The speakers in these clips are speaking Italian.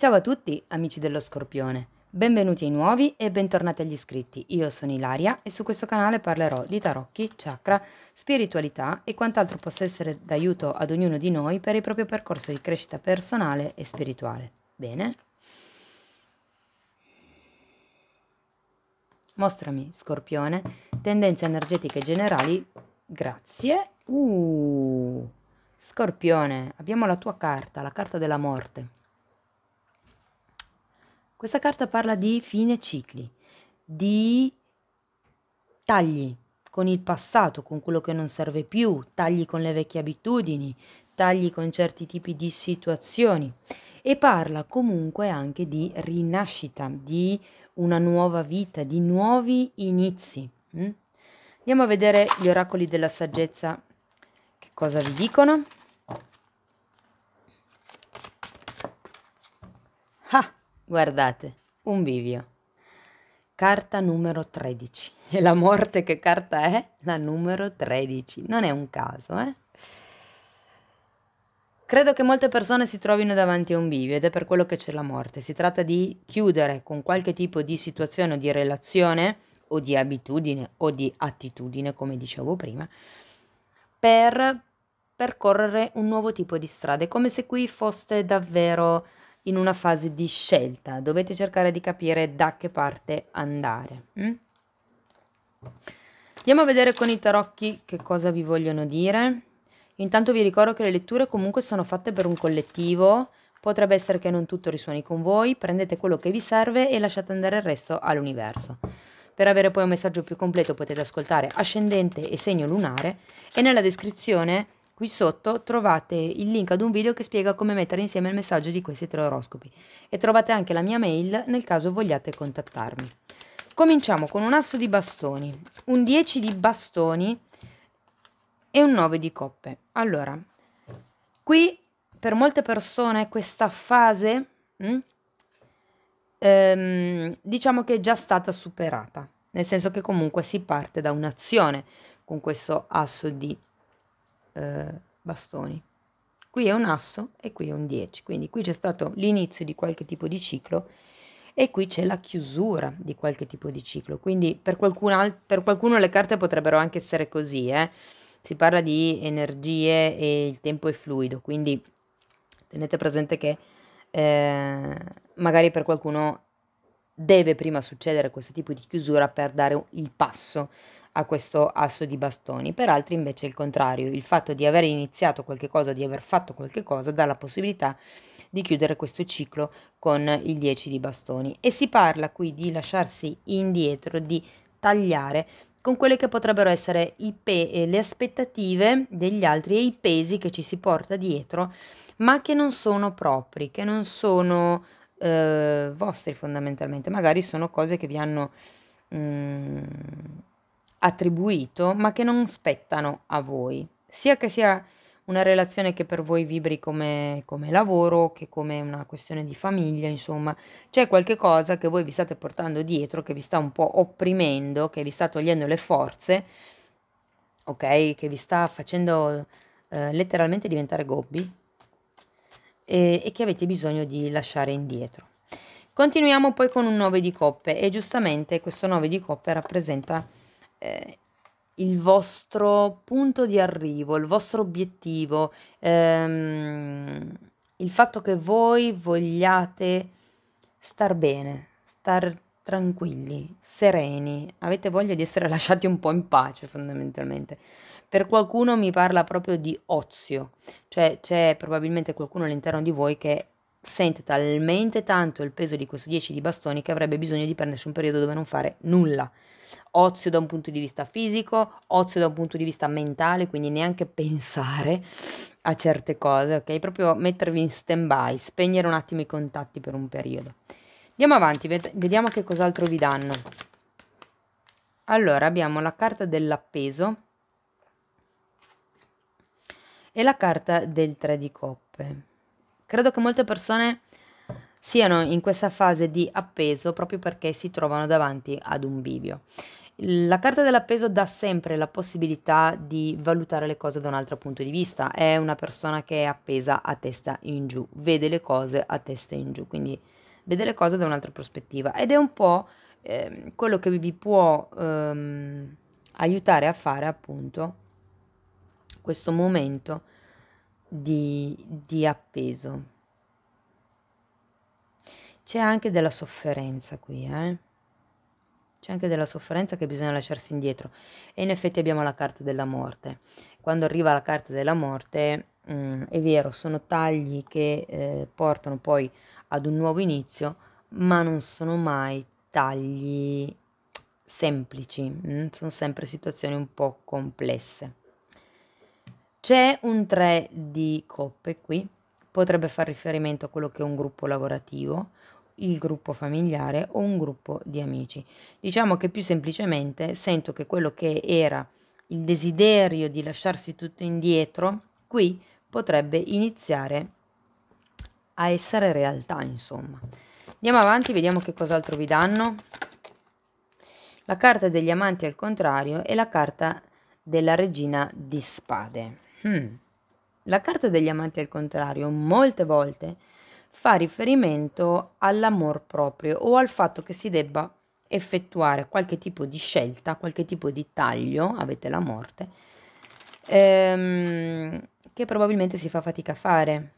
Ciao a tutti, amici dello Scorpione. Benvenuti ai nuovi e bentornati agli iscritti. Io sono Ilaria e su questo canale parlerò di tarocchi, chakra, spiritualità e quant'altro possa essere d'aiuto ad ognuno di noi per il proprio percorso di crescita personale e spirituale. Bene? Mostrami, Scorpione, tendenze energetiche generali. Grazie. Uh, Scorpione, abbiamo la tua carta, la carta della morte. Questa carta parla di fine cicli, di tagli con il passato, con quello che non serve più, tagli con le vecchie abitudini, tagli con certi tipi di situazioni e parla comunque anche di rinascita, di una nuova vita, di nuovi inizi. Mm? Andiamo a vedere gli oracoli della saggezza che cosa vi dicono. Ah! Guardate, un bivio. Carta numero 13. E la morte che carta è? La numero 13. Non è un caso, eh? Credo che molte persone si trovino davanti a un bivio ed è per quello che c'è la morte. Si tratta di chiudere con qualche tipo di situazione o di relazione o di abitudine o di attitudine, come dicevo prima, per percorrere un nuovo tipo di strada. È come se qui foste davvero in una fase di scelta, dovete cercare di capire da che parte andare. Mm? Andiamo a vedere con i tarocchi che cosa vi vogliono dire. Intanto vi ricordo che le letture comunque sono fatte per un collettivo, potrebbe essere che non tutto risuoni con voi, prendete quello che vi serve e lasciate andare il resto all'universo. Per avere poi un messaggio più completo potete ascoltare Ascendente e Segno Lunare e nella descrizione Qui sotto trovate il link ad un video che spiega come mettere insieme il messaggio di questi tre oroscopi e trovate anche la mia mail nel caso vogliate contattarmi. Cominciamo con un asso di bastoni, un 10 di bastoni e un 9 di coppe. Allora, qui per molte persone questa fase mh, mm, ehm, diciamo che è già stata superata, nel senso che comunque si parte da un'azione con questo asso di bastoni eh, bastoni. Qui è un asso e qui è un 10, quindi qui c'è stato l'inizio di qualche tipo di ciclo e qui c'è la chiusura di qualche tipo di ciclo, quindi per, qualcun per qualcuno le carte potrebbero anche essere così, eh? si parla di energie e il tempo è fluido, quindi tenete presente che eh, magari per qualcuno deve prima succedere questo tipo di chiusura per dare il passo a questo asso di bastoni, per altri invece il contrario, il fatto di aver iniziato qualche cosa, di aver fatto qualche cosa, dà la possibilità di chiudere questo ciclo con il 10 di bastoni. E si parla qui di lasciarsi indietro, di tagliare con quelle che potrebbero essere eh, le aspettative degli altri e i pesi che ci si porta dietro, ma che non sono propri, che non sono eh, vostri fondamentalmente, magari sono cose che vi hanno... Mm, attribuito, ma che non spettano a voi, sia che sia una relazione che per voi vibri come, come lavoro, che come una questione di famiglia, insomma, c'è qualche cosa che voi vi state portando dietro, che vi sta un po' opprimendo, che vi sta togliendo le forze, ok? Che vi sta facendo eh, letteralmente diventare gobbi e, e che avete bisogno di lasciare indietro. Continuiamo poi con un 9 di coppe e giustamente questo 9 di coppe rappresenta eh, il vostro punto di arrivo, il vostro obiettivo, ehm, il fatto che voi vogliate star bene, star tranquilli, sereni, avete voglia di essere lasciati un po' in pace fondamentalmente. Per qualcuno mi parla proprio di ozio, cioè c'è probabilmente qualcuno all'interno di voi che sente talmente tanto il peso di questo 10 di bastoni che avrebbe bisogno di prendersi un periodo dove non fare nulla ozio da un punto di vista fisico, ozio da un punto di vista mentale, quindi neanche pensare a certe cose, ok? Proprio mettervi in stand by, spegnere un attimo i contatti per un periodo. Andiamo avanti, ved vediamo che cos'altro vi danno. Allora, abbiamo la carta dell'appeso e la carta del 3 di coppe. Credo che molte persone siano in questa fase di appeso proprio perché si trovano davanti ad un bivio. La carta dell'appeso dà sempre la possibilità di valutare le cose da un altro punto di vista, è una persona che è appesa a testa in giù, vede le cose a testa in giù, quindi vede le cose da un'altra prospettiva ed è un po' eh, quello che vi può ehm, aiutare a fare appunto questo momento di, di appeso. C'è anche della sofferenza qui, eh? C'è anche della sofferenza che bisogna lasciarsi indietro. E in effetti abbiamo la carta della morte. Quando arriva la carta della morte, mh, mm, è vero, sono tagli che eh, portano poi ad un nuovo inizio, ma non sono mai tagli semplici, mh? Mm, sono sempre situazioni un po' complesse. C'è un 3 di coppe qui, potrebbe far riferimento a quello che è un gruppo lavorativo, il gruppo familiare o un gruppo di amici. Diciamo che più semplicemente sento che quello che era il desiderio di lasciarsi tutto indietro, qui potrebbe iniziare a essere realtà, insomma. Andiamo avanti, vediamo che cos'altro vi danno. La carta degli amanti al contrario e la carta della regina di spade. Hmm. La carta degli amanti al contrario molte volte fa riferimento all'amor proprio o al fatto che si debba effettuare qualche tipo di scelta, qualche tipo di taglio, avete la morte, ehm, che probabilmente si fa fatica a fare.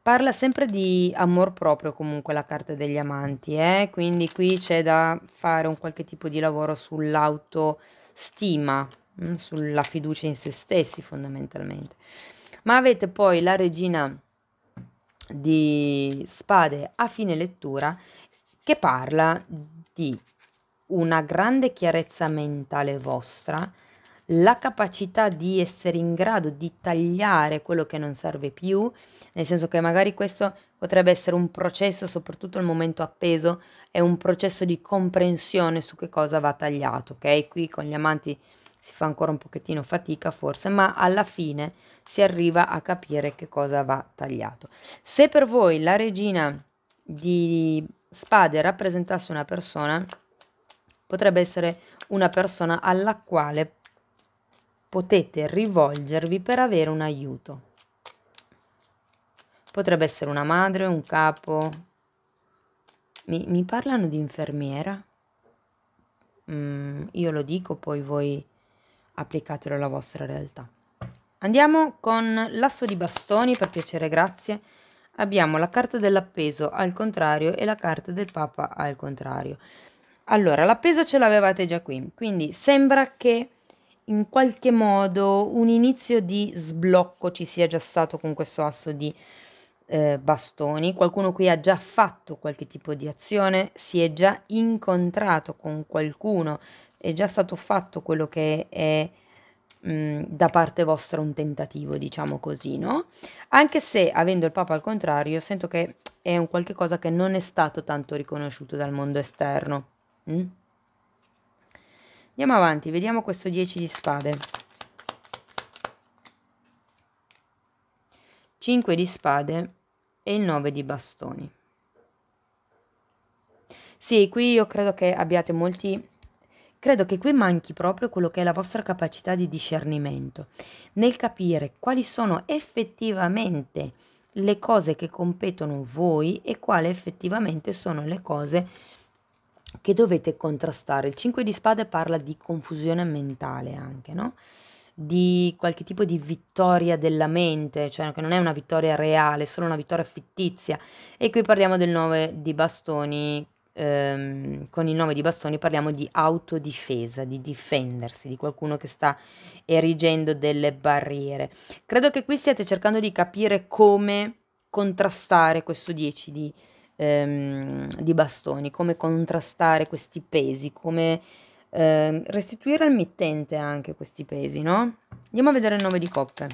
Parla sempre di amor proprio comunque la carta degli amanti, eh? quindi qui c'è da fare un qualche tipo di lavoro sull'autostima, mm, sulla fiducia in se stessi fondamentalmente. Ma avete poi la regina di Spade a fine lettura che parla di una grande chiarezza mentale vostra, la capacità di essere in grado di tagliare quello che non serve più, nel senso che magari questo potrebbe essere un processo, soprattutto il momento appeso, è un processo di comprensione su che cosa va tagliato, ok? Qui con gli amanti si fa ancora un pochettino fatica forse, ma alla fine si arriva a capire che cosa va tagliato. Se per voi la regina di spade rappresentasse una persona, potrebbe essere una persona alla quale potete rivolgervi per avere un aiuto. Potrebbe essere una madre, un capo. Mi, mi parlano di infermiera? Mm, io lo dico, poi voi applicatelo alla vostra realtà. Andiamo con l'asso di bastoni, per piacere, grazie. Abbiamo la carta dell'appeso al contrario e la carta del papa al contrario. Allora, l'appeso ce l'avevate già qui, quindi sembra che in qualche modo un inizio di sblocco ci sia già stato con questo asso di eh, bastoni, qualcuno qui ha già fatto qualche tipo di azione, si è già incontrato con qualcuno è già stato fatto quello che è mm, da parte vostra un tentativo, diciamo così, no? Anche se, avendo il Papa al contrario, sento che è un qualche cosa che non è stato tanto riconosciuto dal mondo esterno. Mm? Andiamo avanti, vediamo questo 10 di spade. 5 di spade e il 9 di bastoni. Sì, qui io credo che abbiate molti Credo che qui manchi proprio quello che è la vostra capacità di discernimento, nel capire quali sono effettivamente le cose che competono voi e quali effettivamente sono le cose che dovete contrastare. Il 5 di spade parla di confusione mentale anche, no? di qualche tipo di vittoria della mente, cioè che non è una vittoria reale, è solo una vittoria fittizia. E qui parliamo del 9 di bastoni ehm, con il nome di bastoni parliamo di autodifesa, di difendersi, di qualcuno che sta erigendo delle barriere. Credo che qui stiate cercando di capire come contrastare questo 10 di, ehm, di bastoni, come contrastare questi pesi, come ehm, restituire al mittente anche questi pesi, no? Andiamo a vedere il nome di coppe.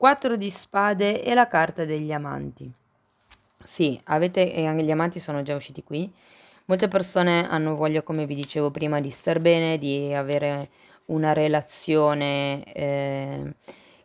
4 di spade e la carta degli amanti. Sì, avete, e eh, anche gli amanti sono già usciti qui. Molte persone hanno voglia, come vi dicevo prima, di star bene, di avere una relazione eh,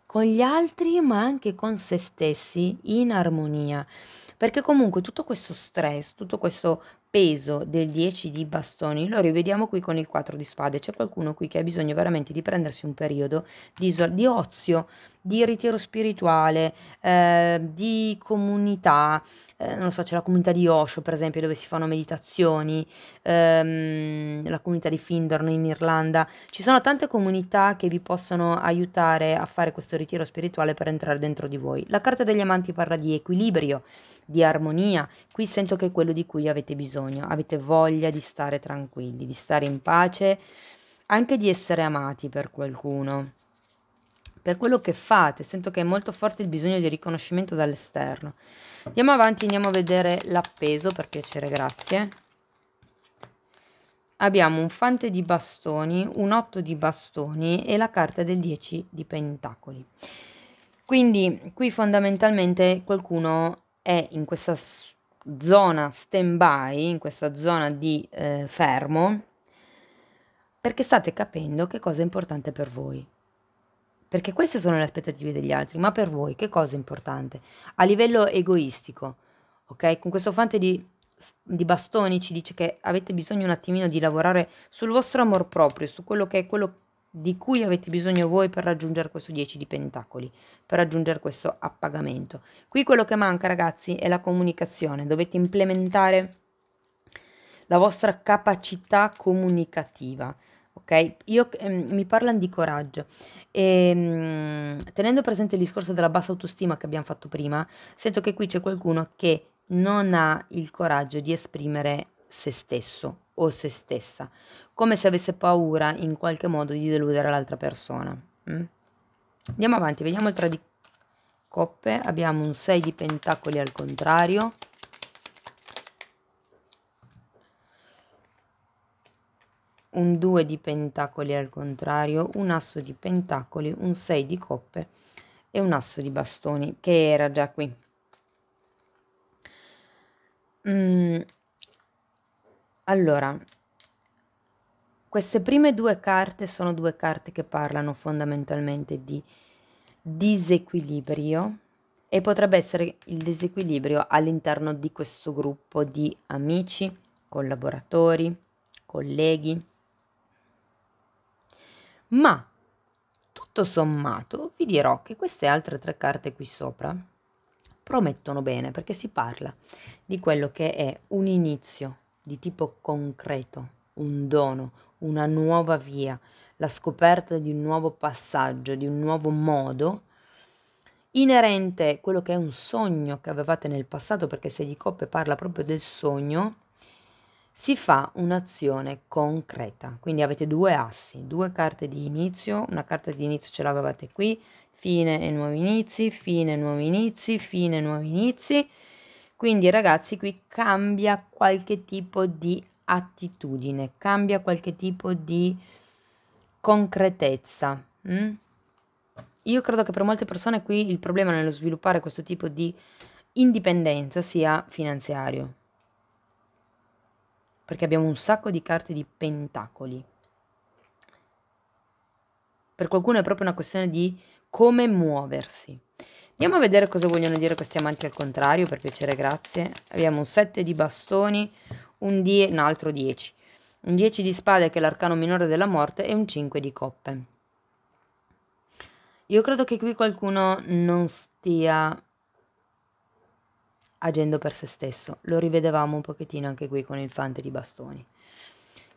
con gli altri, ma anche con se stessi in armonia. Perché comunque tutto questo stress, tutto questo peso del 10 di bastoni lo rivediamo qui con il 4 di spade c'è qualcuno qui che ha bisogno veramente di prendersi un periodo di, di ozio di ritiro spirituale eh, di comunità eh, non so c'è la comunità di Osho per esempio dove si fanno meditazioni ehm, la comunità di Findorn in Irlanda ci sono tante comunità che vi possono aiutare a fare questo ritiro spirituale per entrare dentro di voi la carta degli amanti parla di equilibrio di armonia qui sento che è quello di cui avete bisogno bisogno, avete voglia di stare tranquilli, di stare in pace, anche di essere amati per qualcuno, per quello che fate. Sento che è molto forte il bisogno di riconoscimento dall'esterno. Andiamo avanti, andiamo a vedere l'appeso, per piacere, grazie. Abbiamo un fante di bastoni, un otto di bastoni e la carta del 10 di pentacoli. Quindi qui fondamentalmente qualcuno è in questa zona stand-by, in questa zona di eh, fermo, perché state capendo che cosa è importante per voi. Perché queste sono le aspettative degli altri, ma per voi che cosa è importante? A livello egoistico, ok? Con questo fante di, di bastoni ci dice che avete bisogno un attimino di lavorare sul vostro amor proprio, su quello che è quello che di cui avete bisogno voi per raggiungere questo 10 di pentacoli, per raggiungere questo appagamento. Qui quello che manca ragazzi è la comunicazione, dovete implementare la vostra capacità comunicativa, ok? Io, ehm, mi parlano di coraggio e ehm, tenendo presente il discorso della bassa autostima che abbiamo fatto prima, sento che qui c'è qualcuno che non ha il coraggio di esprimere se stesso o se stessa come se avesse paura in qualche modo di deludere l'altra persona. Mm? Andiamo avanti, vediamo il 3 di coppe. Abbiamo un 6 di pentacoli al contrario. Un 2 di pentacoli al contrario, un asso di pentacoli, un 6 di coppe e un asso di bastoni che era già qui. Mm. Allora, queste prime due carte sono due carte che parlano fondamentalmente di disequilibrio e potrebbe essere il disequilibrio all'interno di questo gruppo di amici, collaboratori, colleghi. Ma tutto sommato vi dirò che queste altre tre carte qui sopra promettono bene perché si parla di quello che è un inizio di tipo concreto un dono, una nuova via, la scoperta di un nuovo passaggio, di un nuovo modo inerente a quello che è un sogno che avevate nel passato, perché se di coppe parla proprio del sogno, si fa un'azione concreta. Quindi avete due assi, due carte di inizio, una carta di inizio ce l'avevate qui, fine e nuovi inizi, fine e nuovi inizi, fine e nuovi inizi. Quindi ragazzi qui cambia qualche tipo di attitudine, cambia qualche tipo di concretezza. Mm? Io credo che per molte persone qui il problema nello sviluppare questo tipo di indipendenza sia finanziario, perché abbiamo un sacco di carte di pentacoli. Per qualcuno è proprio una questione di come muoversi. Andiamo a vedere cosa vogliono dire questi amanti al contrario, per piacere, grazie. Abbiamo un 7 di bastoni, un, die- un altro 10, un 10 di spade che è l'arcano minore della morte e un 5 di coppe. Io credo che qui qualcuno non stia agendo per se stesso, lo rivedevamo un pochettino anche qui con il fante di bastoni.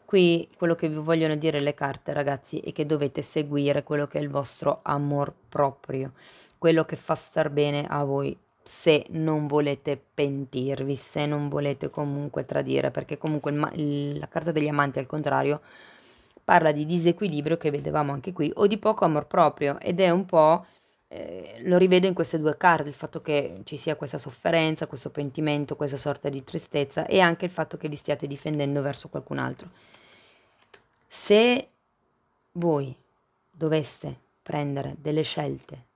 Qui quello che vi vogliono dire le carte ragazzi è che dovete seguire quello che è il vostro amor proprio, quello che fa star bene a voi se non volete pentirvi, se non volete comunque tradire, perché comunque il, la carta degli amanti al contrario parla di disequilibrio che vedevamo anche qui, o di poco amor proprio, ed è un po'... Eh, lo rivedo in queste due carte, il fatto che ci sia questa sofferenza, questo pentimento, questa sorta di tristezza e anche il fatto che vi stiate difendendo verso qualcun altro. Se voi doveste prendere delle scelte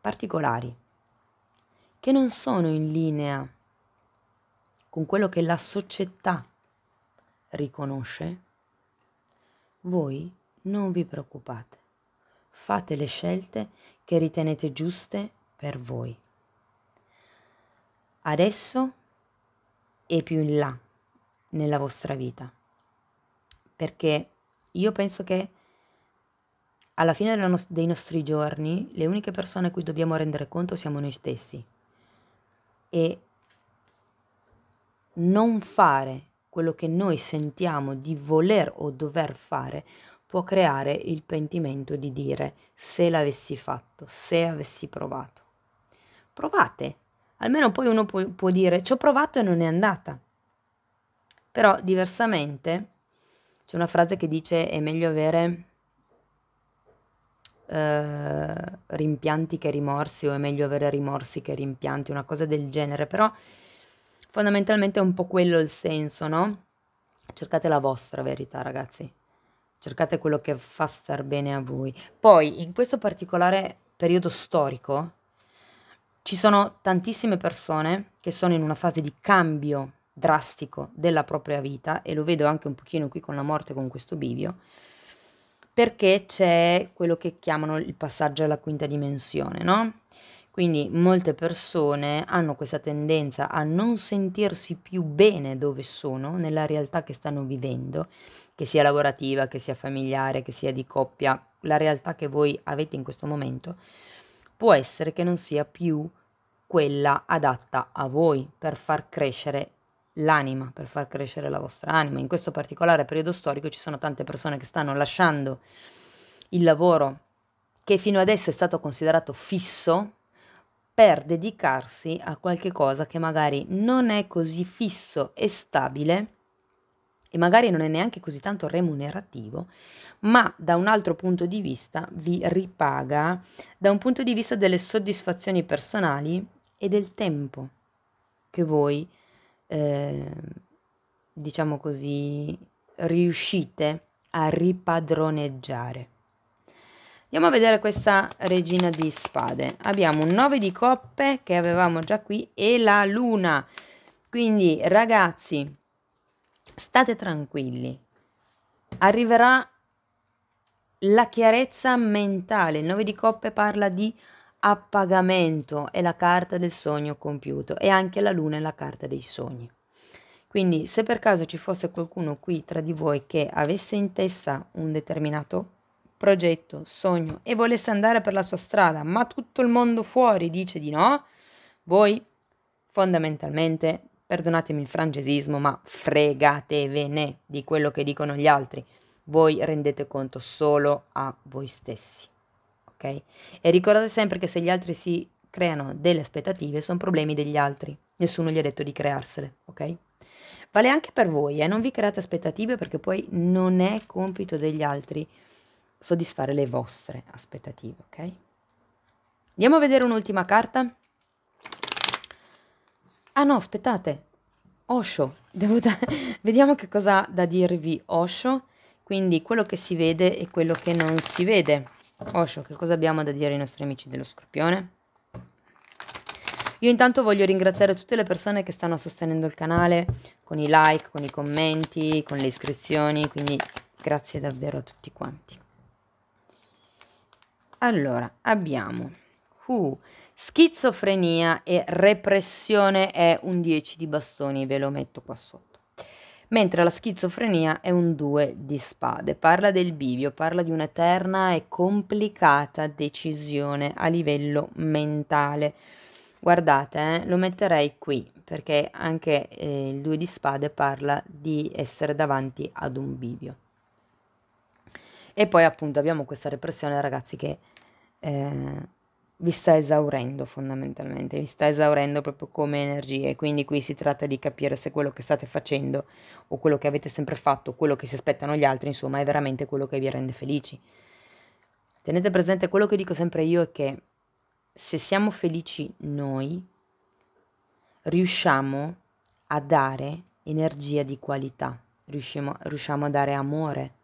particolari che non sono in linea con quello che la società riconosce, voi non vi preoccupate, fate le scelte che ritenete giuste per voi. Adesso e più in là nella vostra vita. Perché io penso che alla fine dei nostri giorni le uniche persone a cui dobbiamo rendere conto siamo noi stessi e non fare quello che noi sentiamo di voler o dover fare può creare il pentimento di dire se l'avessi fatto, se avessi provato. Provate, almeno poi uno può, può dire ci ho provato e non è andata. Però diversamente c'è una frase che dice è meglio avere eh, rimpianti che rimorsi o è meglio avere rimorsi che rimpianti, una cosa del genere, però fondamentalmente è un po' quello il senso, no? Cercate la vostra verità, ragazzi. Cercate quello che fa star bene a voi. Poi, in questo particolare periodo storico, ci sono tantissime persone che sono in una fase di cambio drastico della propria vita e lo vedo anche un pochino qui con la morte, con questo bivio, perché c'è quello che chiamano il passaggio alla quinta dimensione, no? Quindi molte persone hanno questa tendenza a non sentirsi più bene dove sono, nella realtà che stanno vivendo, che sia lavorativa, che sia familiare, che sia di coppia, la realtà che voi avete in questo momento, può essere che non sia più quella adatta a voi per far crescere l'anima, per far crescere la vostra anima. In questo particolare periodo storico ci sono tante persone che stanno lasciando il lavoro che fino adesso è stato considerato fisso per dedicarsi a qualche cosa che magari non è così fisso e stabile e magari non è neanche così tanto remunerativo, ma da un altro punto di vista vi ripaga da un punto di vista delle soddisfazioni personali e del tempo che voi Ehm, diciamo così, riuscite a ripadroneggiare. Andiamo a vedere questa regina di spade. Abbiamo un 9 di coppe che avevamo già qui e la luna. Quindi ragazzi, state tranquilli. Arriverà la chiarezza mentale. Il 9 di coppe parla di a pagamento è la carta del sogno compiuto e anche la luna è la carta dei sogni. Quindi se per caso ci fosse qualcuno qui tra di voi che avesse in testa un determinato progetto, sogno e volesse andare per la sua strada, ma tutto il mondo fuori dice di no, voi fondamentalmente, perdonatemi il francesismo, ma fregatevene di quello che dicono gli altri. Voi rendete conto solo a voi stessi ok? E ricordate sempre che se gli altri si creano delle aspettative sono problemi degli altri, nessuno gli ha detto di crearsele, ok? Vale anche per voi, eh? non vi create aspettative perché poi non è compito degli altri soddisfare le vostre aspettative, ok? Andiamo a vedere un'ultima carta. Ah no, aspettate, Osho, vediamo che cosa ha da dirvi Osho, quindi quello che si vede e quello che non si vede. Osho, che cosa abbiamo da dire ai nostri amici dello Scorpione? Io intanto voglio ringraziare tutte le persone che stanno sostenendo il canale con i like, con i commenti, con le iscrizioni, quindi grazie davvero a tutti quanti. Allora, abbiamo uh, schizofrenia e repressione è un 10 di bastoni, ve lo metto qua sotto mentre la schizofrenia è un due di spade. Parla del bivio, parla di un'eterna e complicata decisione a livello mentale. Guardate, eh, lo metterei qui perché anche eh, il due di spade parla di essere davanti ad un bivio. E poi appunto abbiamo questa repressione ragazzi che... Eh, vi sta esaurendo fondamentalmente, vi sta esaurendo proprio come energie, quindi qui si tratta di capire se quello che state facendo o quello che avete sempre fatto, quello che si aspettano gli altri, insomma, è veramente quello che vi rende felici. Tenete presente quello che dico sempre io è che se siamo felici noi, riusciamo a dare energia di qualità, riusciamo, riusciamo a dare amore,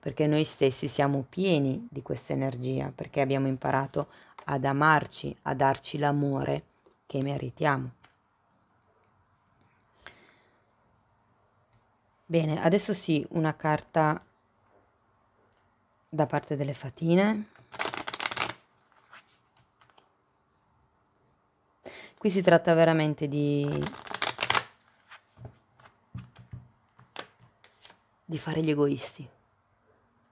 perché noi stessi siamo pieni di questa energia, perché abbiamo imparato a ad amarci, a darci l'amore che meritiamo. Bene, adesso sì, una carta da parte delle fatine. Qui si tratta veramente di, di fare gli egoisti.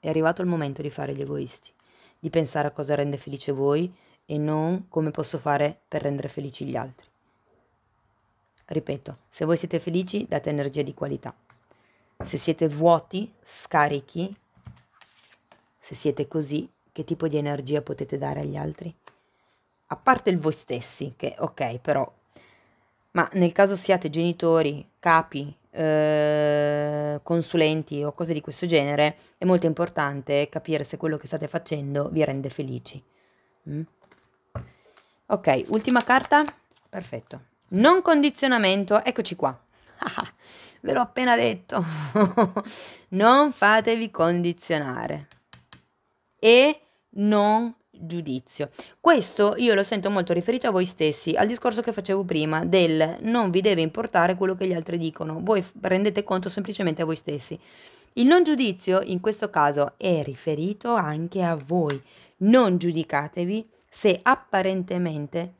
È arrivato il momento di fare gli egoisti, di pensare a cosa rende felice voi, e non come posso fare per rendere felici gli altri. Ripeto, se voi siete felici date energia di qualità. Se siete vuoti, scarichi. Se siete così, che tipo di energia potete dare agli altri? A parte il voi stessi, che ok, però... Ma nel caso siate genitori, capi, eh, consulenti o cose di questo genere, è molto importante capire se quello che state facendo vi rende felici. Mm? Ok, ultima carta. Perfetto. Non condizionamento, eccoci qua. Ah, ve l'ho appena detto. non fatevi condizionare. E non giudizio. Questo io lo sento molto riferito a voi stessi, al discorso che facevo prima del non vi deve importare quello che gli altri dicono, voi rendete conto semplicemente a voi stessi. Il non giudizio in questo caso è riferito anche a voi. Non giudicatevi se apparentemente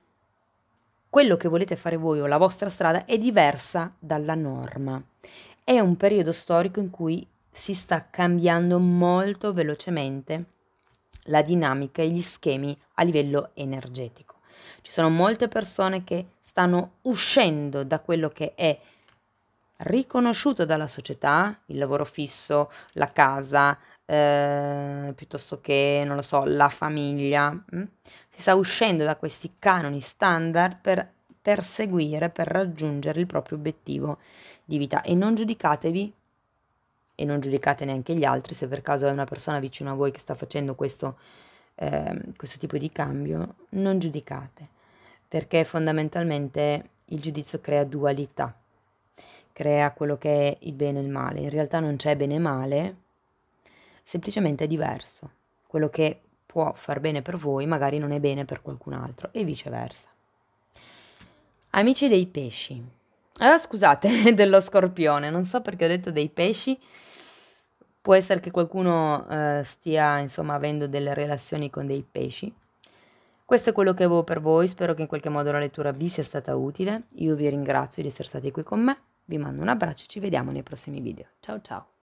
quello che volete fare voi o la vostra strada è diversa dalla norma. È un periodo storico in cui si sta cambiando molto velocemente la dinamica e gli schemi a livello energetico. Ci sono molte persone che stanno uscendo da quello che è riconosciuto dalla società, il lavoro fisso, la casa, eh, piuttosto che, non lo so, la famiglia. Mh? Mm? Si sta uscendo da questi canoni standard per perseguire, per raggiungere il proprio obiettivo di vita e non giudicatevi e non giudicate neanche gli altri se per caso è una persona vicino a voi che sta facendo questo, eh, questo tipo di cambio, non giudicate perché fondamentalmente il giudizio crea dualità, crea quello che è il bene e il male. In realtà non c'è bene e male, semplicemente è diverso. Quello che può far bene per voi, magari non è bene per qualcun altro e viceversa. Amici dei pesci. Ah, scusate, dello scorpione, non so perché ho detto dei pesci. Può essere che qualcuno eh, stia, insomma, avendo delle relazioni con dei pesci. Questo è quello che avevo per voi, spero che in qualche modo la lettura vi sia stata utile. Io vi ringrazio di essere stati qui con me, vi mando un abbraccio e ci vediamo nei prossimi video. Ciao ciao!